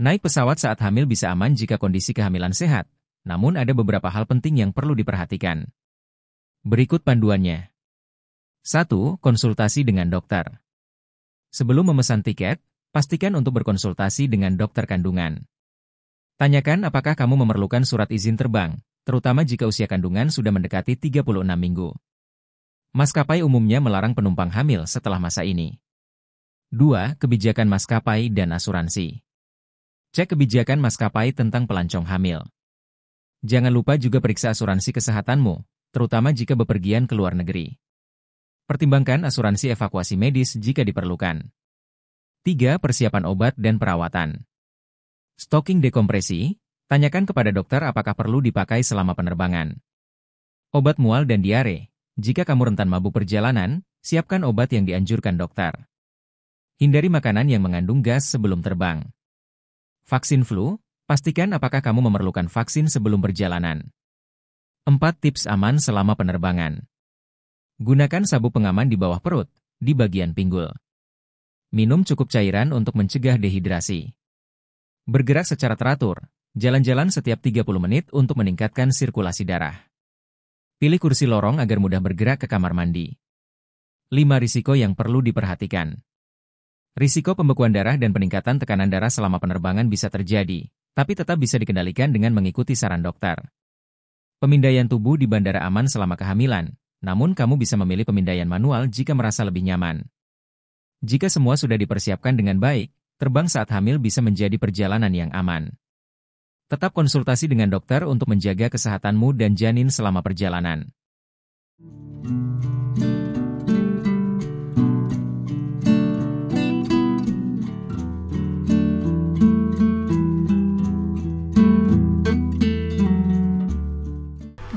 Naik pesawat saat hamil bisa aman jika kondisi kehamilan sehat, namun ada beberapa hal penting yang perlu diperhatikan. Berikut panduannya. 1. Konsultasi dengan dokter. Sebelum memesan tiket, pastikan untuk berkonsultasi dengan dokter kandungan. Tanyakan apakah kamu memerlukan surat izin terbang, terutama jika usia kandungan sudah mendekati 36 minggu. Maskapai umumnya melarang penumpang hamil setelah masa ini. 2. Kebijakan maskapai dan asuransi. Cek kebijakan maskapai tentang pelancong hamil. Jangan lupa juga periksa asuransi kesehatanmu, terutama jika bepergian ke luar negeri. Pertimbangkan asuransi evakuasi medis jika diperlukan. 3. Persiapan obat dan perawatan. Stocking dekompresi, tanyakan kepada dokter apakah perlu dipakai selama penerbangan. Obat mual dan diare. Jika kamu rentan mabuk perjalanan, siapkan obat yang dianjurkan dokter. Hindari makanan yang mengandung gas sebelum terbang. Vaksin flu, pastikan apakah kamu memerlukan vaksin sebelum perjalanan. 4 tips aman selama penerbangan. Gunakan sabuk pengaman di bawah perut, di bagian pinggul. Minum cukup cairan untuk mencegah dehidrasi. Bergerak secara teratur, jalan-jalan setiap 30 menit untuk meningkatkan sirkulasi darah. Pilih kursi lorong agar mudah bergerak ke kamar mandi. 5 risiko yang perlu diperhatikan. Risiko pembekuan darah dan peningkatan tekanan darah selama penerbangan bisa terjadi, tapi tetap bisa dikendalikan dengan mengikuti saran dokter. Pemindaian tubuh di bandara aman selama kehamilan, namun kamu bisa memilih pemindaian manual jika merasa lebih nyaman. Jika semua sudah dipersiapkan dengan baik, terbang saat hamil bisa menjadi perjalanan yang aman. Tetap konsultasi dengan dokter untuk menjaga kesehatanmu dan janin selama perjalanan.